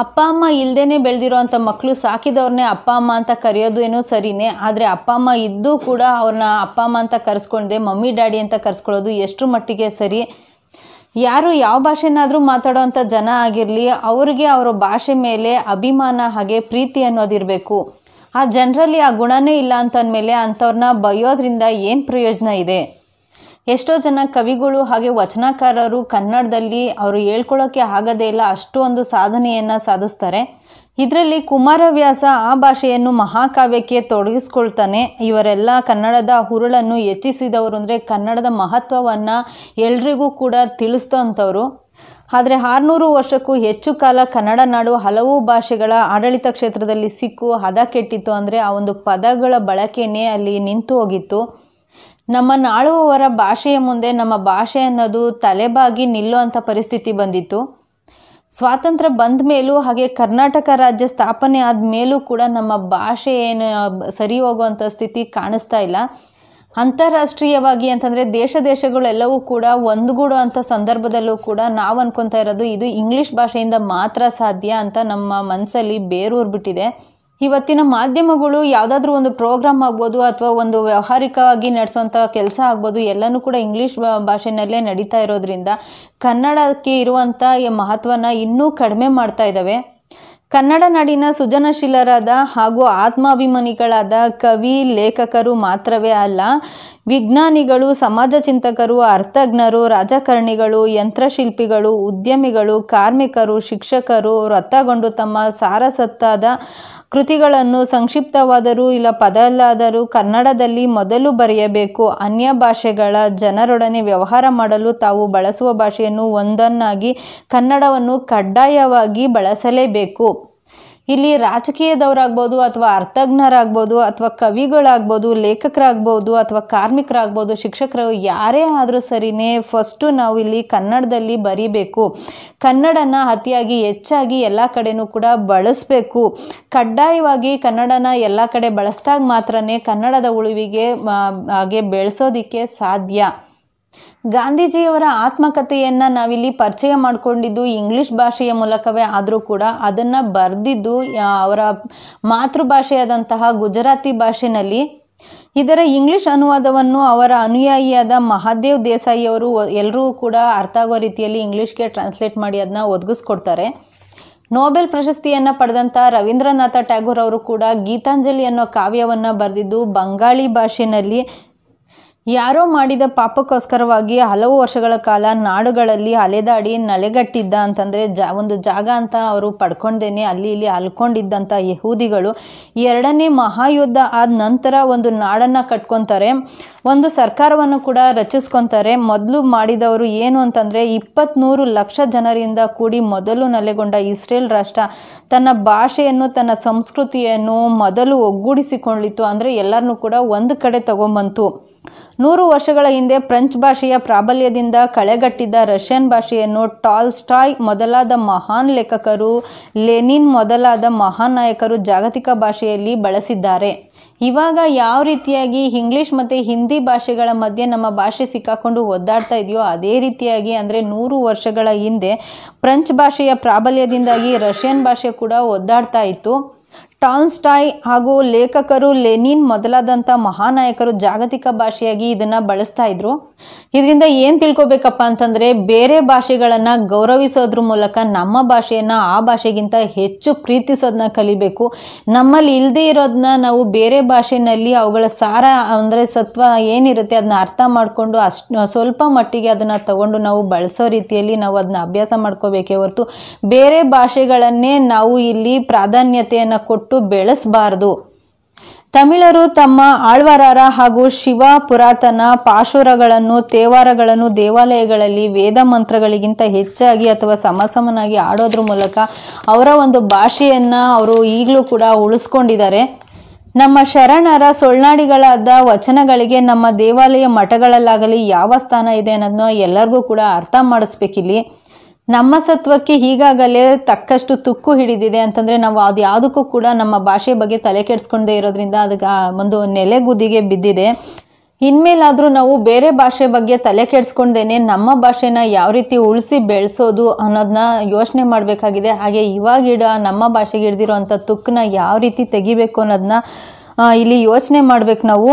ಅಪ್ಪ ಅಮ್ಮ ಇಲ್ಲದೇ ಬೆಳೆದಿರೋವಂಥ ಮಕ್ಕಳು ಸಾಕಿದವ್ರನ್ನೇ ಅಪ್ಪ ಅಮ್ಮ ಅಂತ ಕರೆಯೋದು ಏನೋ ಸರಿನೇ ಆದರೆ ಅಪ್ಪ ಅಮ್ಮ ಇದ್ದೂ ಕೂಡ ಅವ್ರನ್ನ ಅಪ್ಪ ಅಮ್ಮ ಅಂತ ಕರೆಸ್ಕೊಂಡೆ ಮಮ್ಮಿ ಡ್ಯಾಡಿ ಅಂತ ಕರೆಸ್ಕೊಳ್ಳೋದು ಎಷ್ಟು ಮಟ್ಟಿಗೆ ಸರಿ ಯಾರು ಯಾವ ಭಾಷೆನಾದರೂ ಮಾತಾಡೋವಂಥ ಜನ ಆಗಿರಲಿ ಅವರಿಗೆ ಅವರ ಭಾಷೆ ಮೇಲೆ ಅಭಿಮಾನ ಹಾಗೆ ಪ್ರೀತಿ ಅನ್ನೋದಿರಬೇಕು ಆ ಜನರಲ್ಲಿ ಆ ಗುಣನೇ ಇಲ್ಲ ಮೇಲೆ ಅಂಥವ್ರನ್ನ ಬಯ್ಯೋದ್ರಿಂದ ಏನು ಪ್ರಯೋಜನ ಇದೆ ಎಷ್ಟೋ ಜನ ಕವಿಗಳು ಹಾಗೆ ವಚನಕಾರರು ಕನ್ನಡದಲ್ಲಿ ಅವರು ಹೇಳ್ಕೊಳ್ಳೋಕ್ಕೆ ಆಗದೇ ಇಲ್ಲ ಅಷ್ಟು ಒಂದು ಸಾಧನೆಯನ್ನು ಸಾಧಿಸ್ತಾರೆ ಇದರಲ್ಲಿ ಕುಮಾರವ್ಯಾಸ ಆ ಭಾಷೆಯನ್ನು ಮಹಾಕಾವ್ಯಕ್ಕೆ ತೊಡಗಿಸ್ಕೊಳ್ತಾನೆ ಇವರೆಲ್ಲ ಕನ್ನಡದ ಹುರುಳನ್ನು ಹೆಚ್ಚಿಸಿದವರು ಅಂದರೆ ಕನ್ನಡದ ಮಹತ್ವವನ್ನು ಎಲ್ರಿಗೂ ಕೂಡ ತಿಳಿಸ್ತಂಥವ್ರು ಆದರೆ ಆರುನೂರು ವರ್ಷಕ್ಕೂ ಹೆಚ್ಚು ಕಾಲ ಕನ್ನಡ ನಾಡು ಹಲವು ಭಾಷೆಗಳ ಆಡಳಿತ ಕ್ಷೇತ್ರದಲ್ಲಿ ಸಿಕ್ಕು ಹದ ಕೆಟ್ಟಿತ್ತು ಅಂದರೆ ಆ ಒಂದು ಪದಗಳ ಬಳಕೆಯೇ ಅಲ್ಲಿ ನಿಂತು ಹೋಗಿತ್ತು ನಮ್ಮ ನಾಳುವವರ ಭಾಷೆಯ ಮುಂದೆ ನಮ್ಮ ಭಾಷೆ ಅನ್ನೋದು ತಲೆಬಾಗಿ ನಿಲ್ಲುವಂಥ ಪರಿಸ್ಥಿತಿ ಬಂದಿತ್ತು ಸ್ವಾತಂತ್ರ್ಯ ಬಂದ ಮೇಲೂ ಹಾಗೆ ಕರ್ನಾಟಕ ರಾಜ್ಯ ಸ್ಥಾಪನೆ ಆದ ಮೇಲೂ ಕೂಡ ನಮ್ಮ ಭಾಷೆ ಏನು ಸರಿ ಹೋಗುವಂಥ ಸ್ಥಿತಿ ಕಾಣಿಸ್ತಾ ಇಲ್ಲ ಅಂತಾರಾಷ್ಟ್ರೀಯವಾಗಿ ಅಂತಂದರೆ ದೇಶ ದೇಶಗಳೆಲ್ಲವೂ ಕೂಡ ಒಂದುಗೂಡೋ ಅಂಥ ಸಂದರ್ಭದಲ್ಲೂ ಕೂಡ ನಾವು ಅನ್ಕೊತಾ ಇರೋದು ಇದು ಇಂಗ್ಲೀಷ್ ಭಾಷೆಯಿಂದ ಮಾತ್ರ ಸಾಧ್ಯ ಅಂತ ನಮ್ಮ ಮನಸ್ಸಲ್ಲಿ ಬೇರೂರ್ಬಿಟ್ಟಿದೆ ಇವತ್ತಿನ ಮಾಧ್ಯಮಗಳು ಯಾವುದಾದ್ರೂ ಒಂದು ಪ್ರೋಗ್ರಾಮ್ ಆಗ್ಬೋದು ಅಥವಾ ಒಂದು ವ್ಯವಹಾರಿಕವಾಗಿ ನಡೆಸುವಂಥ ಕೆಲಸ ಆಗ್ಬೋದು ಎಲ್ಲನೂ ಕೂಡ ಇಂಗ್ಲೀಷ್ ಭಾಷೆಯಲ್ಲೇ ನಡೀತಾ ಇರೋದ್ರಿಂದ ಕನ್ನಡಕ್ಕೆ ಇರುವಂಥ ಮಹತ್ವನ ಇನ್ನೂ ಕಡಿಮೆ ಮಾಡ್ತಾ ಇದ್ದಾವೆ ಕನ್ನಡ ನಾಡಿನ ಸೃಜನಶೀಲರಾದ ಹಾಗೂ ಆತ್ಮಾಭಿಮಾನಿಗಳಾದ ಕವಿ ಲೇಖಕರು ಮಾತ್ರವೇ ಅಲ್ಲ ವಿಜ್ಞಾನಿಗಳು ಸಮಾಜ ಚಿಂತಕರು ಅರ್ಥಜ್ಞರು ರಾಜಕಾರಣಿಗಳು ಯಂತ್ರಶಿಲ್ಪಿಗಳು ಉದ್ಯಮಿಗಳು ಕಾರ್ಮಿಕರು ಶಿಕ್ಷಕರು ವ್ರತಗೊಂಡು ತಮ್ಮ ಸಾರಸತ್ತಾದ ಕೃತಿಗಳನ್ನು ಸಂಕ್ಷಿಪ್ತವಾದರೂ ಇಲ್ಲ ಪದಲ್ಲಾದರೂ ಕನ್ನಡದಲ್ಲಿ ಮೊದಲು ಬರೆಯಬೇಕು ಅನ್ಯ ಭಾಷೆಗಳ ಜನರೊಡನೆ ವ್ಯವಹಾರ ಮಾಡಲು ತಾವು ಬಳಸುವ ಭಾಷೆಯನ್ನು ಒಂದನ್ನಾಗಿ ಕನ್ನಡವನ್ನು ಕಡ್ಡಾಯವಾಗಿ ಬಳಸಲೇಬೇಕು ಇಲ್ಲಿ ರಾಜಕೀಯದವರಾಗ್ಬೋದು ಅಥವಾ ಅರ್ಥಜ್ಞರಾಗ್ಬೋದು ಅಥವಾ ಕವಿಗಳಾಗ್ಬೋದು ಲೇಖಕರಾಗ್ಬೋದು ಅಥವಾ ಕಾರ್ಮಿಕರಾಗ್ಬೋದು ಶಿಕ್ಷಕರು ಯಾರೇ ಆದರೂ ಸರಿನೇ ಫಸ್ಟು ನಾವು ಇಲ್ಲಿ ಕನ್ನಡದಲ್ಲಿ ಬರೀಬೇಕು ಕನ್ನಡನ ಅತಿಯಾಗಿ ಹೆಚ್ಚಾಗಿ ಎಲ್ಲ ಕಡೆನೂ ಕೂಡ ಬಳಸಬೇಕು ಕಡ್ಡಾಯವಾಗಿ ಕನ್ನಡನ ಎಲ್ಲ ಕಡೆ ಬಳಸಿದಾಗ ಮಾತ್ರನೇ ಕನ್ನಡದ ಉಳಿವಿಗೆ ಹಾಗೆ ಬೆಳೆಸೋದಕ್ಕೆ ಸಾಧ್ಯ ಗಾಂಧೀಜಿಯವರ ಆತ್ಮಕಥೆಯನ್ನು ನಾವಿಲ್ಲಿ ಪರಿಚಯ ಮಾಡಿಕೊಂಡಿದ್ದು ಇಂಗ್ಲಿಷ್ ಭಾಷೆಯ ಮೂಲಕವೇ ಆದರೂ ಕೂಡ ಅದನ್ನು ಬರೆದಿದ್ದು ಅವರ ಮಾತೃಭಾಷೆಯಾದಂತಹ ಗುಜರಾತಿ ಭಾಷೆನಲ್ಲಿ ಇದರ ಇಂಗ್ಲಿಷ್ ಅನುವಾದವನ್ನು ಅವರ ಅನುಯಾಯಿಯಾದ ಮಹಾದೇವ್ ದೇಸಾಯಿ ಅವರು ಎಲ್ಲರೂ ಕೂಡ ಅರ್ಥ ಆಗೋ ರೀತಿಯಲ್ಲಿ ಇಂಗ್ಲೀಷ್ಗೆ ಟ್ರಾನ್ಸ್ಲೇಟ್ ಮಾಡಿ ಅದನ್ನ ಒದಗಿಸ್ಕೊಡ್ತಾರೆ ನೋಬೆಲ್ ಪ್ರಶಸ್ತಿಯನ್ನು ಪಡೆದಂಥ ರವೀಂದ್ರನಾಥ ಟ್ಯಾಗೋರ್ ಅವರು ಕೂಡ ಗೀತಾಂಜಲಿ ಅನ್ನೋ ಕಾವ್ಯವನ್ನು ಬರೆದಿದ್ದು ಬಂಗಾಳಿ ಭಾಷೆಯಲ್ಲಿ ಯಾರೋ ಮಾಡಿದ ಪಾಪಕ್ಕೋಸ್ಕರವಾಗಿ ಹಲವು ವರ್ಷಗಳ ಕಾಲ ನಾಡುಗಳಲ್ಲಿ ಅಲೆದಾಡಿ ನಲೆಗಟ್ಟಿದ್ದ ಅಂತಂದರೆ ಜಾ ಒಂದು ಜಾಗ ಅಂತ ಅವರು ಪಡ್ಕೊಂಡೇನೆ ಅಲ್ಲಿ ಇಲ್ಲಿ ಅಲ್ಕೊಂಡಿದ್ದಂಥ ಯಹೂದಿಗಳು ಎರಡನೇ ಮಹಾಯುದ್ಧ ಆದ ನಂತರ ಒಂದು ನಾಡನ್ನು ಕಟ್ಕೊತಾರೆ ಒಂದು ಸರ್ಕಾರವನ್ನು ಕೂಡ ರಚಿಸ್ಕೊತಾರೆ ಮೊದಲು ಮಾಡಿದವರು ಏನು ಅಂತಂದರೆ ಇಪ್ಪತ್ತ್ಮೂರು ಲಕ್ಷ ಜನರಿಂದ ಕೂಡಿ ಮೊದಲು ನೆಲೆಗೊಂಡ ಇಸ್ರೇಲ್ ರಾಷ್ಟ್ರ ತನ್ನ ಭಾಷೆಯನ್ನು ತನ್ನ ಸಂಸ್ಕೃತಿಯನ್ನು ಮೊದಲು ಒಗ್ಗೂಡಿಸಿಕೊಳ್ಳಿತ್ತು ಅಂದರೆ ಎಲ್ಲರನ್ನೂ ಕೂಡ ಒಂದು ಕಡೆ ತಗೊಂಬಂತು ನೂರು ವರ್ಷಗಳ ಹಿಂದೆ ಫ್ರೆಂಚ್ ಭಾಷೆಯ ಪ್ರಾಬಲ್ಯದಿಂದ ಕಳೆಗಟ್ಟಿದ್ದ ರಷ್ಯನ್ ಭಾಷೆಯನ್ನು ಸ್ಟಾಯ್ ಮೊದಲಾದ ಮಹಾನ್ ಲೇಖಕರು ಲೆನಿನ್ ಮೊದಲಾದ ಮಹಾನ್ ನಾಯಕರು ಜಾಗತಿಕ ಭಾಷೆಯಲ್ಲಿ ಬಳಸಿದ್ದಾರೆ ಇವಾಗ ಯಾವ ರೀತಿಯಾಗಿ ಇಂಗ್ಲಿಷ್ ಮತ್ತು ಹಿಂದಿ ಭಾಷೆಗಳ ಮಧ್ಯೆ ನಮ್ಮ ಭಾಷೆ ಸಿಕ್ಕಾಕೊಂಡು ಒದ್ದಾಡ್ತಾ ಇದೆಯೋ ಅದೇ ರೀತಿಯಾಗಿ ಅಂದರೆ ನೂರು ವರ್ಷಗಳ ಹಿಂದೆ ಫ್ರೆಂಚ್ ಭಾಷೆಯ ಪ್ರಾಬಲ್ಯದಿಂದಾಗಿ ರಷ್ಯನ್ ಭಾಷೆ ಕೂಡ ಒದ್ದಾಡ್ತಾ ಇತ್ತು ಸ್ಟಾಯ್ ಹಾಗೂ ಲೇಖಕರು ಲೆನಿನ್ ಮೊದಲಾದಂಥ ಮಹಾನಾಯಕರು ಜಾಗತಿಕ ಭಾಷೆಯಾಗಿ ಇದನ್ನು ಬಳಸ್ತಾ ಇದ್ರು ಇದರಿಂದ ಏನು ತಿಳ್ಕೊಬೇಕಪ್ಪ ಅಂತಂದರೆ ಬೇರೆ ಭಾಷೆಗಳನ್ನು ಗೌರವಿಸೋದ್ರ ಮೂಲಕ ನಮ್ಮ ಭಾಷೆಯನ್ನು ಆ ಭಾಷೆಗಿಂತ ಹೆಚ್ಚು ಪ್ರೀತಿಸೋದನ್ನ ಕಲಿಬೇಕು ನಮ್ಮಲ್ಲಿ ಇಲ್ಲದೇ ಇರೋದನ್ನ ನಾವು ಬೇರೆ ಭಾಷೆನಲ್ಲಿ ಅವುಗಳ ಸಾರ ಅಂದರೆ ಸತ್ವ ಏನಿರುತ್ತೆ ಅದನ್ನ ಅರ್ಥ ಮಾಡಿಕೊಂಡು ಅಷ್ಟು ಸ್ವಲ್ಪ ಮಟ್ಟಿಗೆ ಅದನ್ನು ತಗೊಂಡು ನಾವು ಬಳಸೋ ರೀತಿಯಲ್ಲಿ ನಾವು ಅದನ್ನ ಅಭ್ಯಾಸ ಮಾಡ್ಕೋಬೇಕೇ ಹೊರತು ಬೇರೆ ಭಾಷೆಗಳನ್ನೇ ನಾವು ಇಲ್ಲಿ ಪ್ರಾಧಾನ್ಯತೆಯನ್ನು ಕೊಟ್ಟು ಕೊಟ್ಟು ಬೆಳೆಸಬಾರದು ತಮಿಳರು ತಮ್ಮ ಆಳ್ವಾರರ ಹಾಗೂ ಶಿವ ಪುರಾತನ ಪಾಶುರಗಳನ್ನು ತೇವಾರಗಳನ್ನು ದೇವಾಲಯಗಳಲ್ಲಿ ವೇದ ಮಂತ್ರಗಳಿಗಿಂತ ಹೆಚ್ಚಾಗಿ ಅಥವಾ ಸಮಸಮನಾಗಿ ಆಡೋದ್ರ ಮೂಲಕ ಅವರ ಒಂದು ಭಾಷೆಯನ್ನು ಅವರು ಈಗಲೂ ಕೂಡ ಉಳಿಸ್ಕೊಂಡಿದ್ದಾರೆ ನಮ್ಮ ಶರಣರ ಸೊಳ್ನಾಡಿಗಳಾದ ವಚನಗಳಿಗೆ ನಮ್ಮ ದೇವಾಲಯ ಮಠಗಳಲ್ಲಾಗಲಿ ಯಾವ ಸ್ಥಾನ ಇದೆ ಅನ್ನೋದನ್ನ ಎಲ್ಲರಿಗೂ ಕೂಡ ಅರ್ಥ ಮಾಡಿಸ್ಬೇಕಿಲ್ಲಿ ನಮ್ಮ ಸತ್ವಕ್ಕೆ ಈಗಾಗಲೇ ತಕ್ಕಷ್ಟು ತುಕ್ಕು ಹಿಡಿದಿದೆ ಅಂತಂದರೆ ನಾವು ಅದು ಯಾವುದಕ್ಕೂ ಕೂಡ ನಮ್ಮ ಭಾಷೆ ಬಗ್ಗೆ ತಲೆ ಕೆಡಿಸ್ಕೊಂಡೇ ಇರೋದ್ರಿಂದ ಅದಕ್ಕೆ ಒಂದು ನೆಲೆಗುದಿಗೆ ಬಿದ್ದಿದೆ ಇನ್ಮೇಲಾದರೂ ನಾವು ಬೇರೆ ಭಾಷೆ ಬಗ್ಗೆ ತಲೆ ಕೆಡಿಸ್ಕೊಂಡೇನೆ ನಮ್ಮ ಭಾಷೆನ ಯಾವ ರೀತಿ ಉಳಿಸಿ ಬೆಳೆಸೋದು ಅನ್ನೋದನ್ನ ಯೋಚನೆ ಮಾಡಬೇಕಾಗಿದೆ ಹಾಗೆ ಇವಾಗಿಡ ನಮ್ಮ ಭಾಷೆಗೆ ಹಿಡ್ದಿರೋ ಅಂಥ ತುಕ್ಕನ್ನ ಯಾವ ರೀತಿ ತೆಗಿಬೇಕು ಅನ್ನೋದನ್ನ ಇಲ್ಲಿ ಯೋಚನೆ ಮಾಡ್ಬೇಕು ನಾವು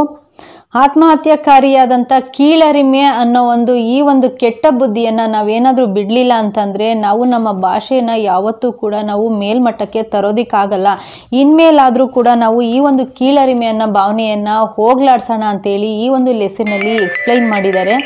ಆತ್ಮಹತ್ಯಾಕಾರಿಯಾದಂಥ ಕೀಳರಿಮೆ ಅನ್ನೋ ಒಂದು ಈ ಒಂದು ಕೆಟ್ಟ ಬುದ್ಧಿಯನ್ನು ನಾವೇನಾದರೂ ಬಿಡಲಿಲ್ಲ ಅಂತಂದರೆ ನಾವು ನಮ್ಮ ಭಾಷೆಯನ್ನು ಯಾವತ್ತೂ ಕೂಡ ನಾವು ಮೇಲ್ಮಟ್ಟಕ್ಕೆ ತರೋದಿಕ್ಕಾಗಲ್ಲ ಇನ್ಮೇಲಾದರೂ ಕೂಡ ನಾವು ಈ ಒಂದು ಕೀಳರಿಮೆ ಅನ್ನೋ ಭಾವನೆಯನ್ನು ಹೋಗ್ಲಾಡ್ಸೋಣ ಅಂತೇಳಿ ಈ ಒಂದು ಲೆಸನ್ನಲ್ಲಿ ಎಕ್ಸ್ಪ್ಲೈನ್ ಮಾಡಿದ್ದಾರೆ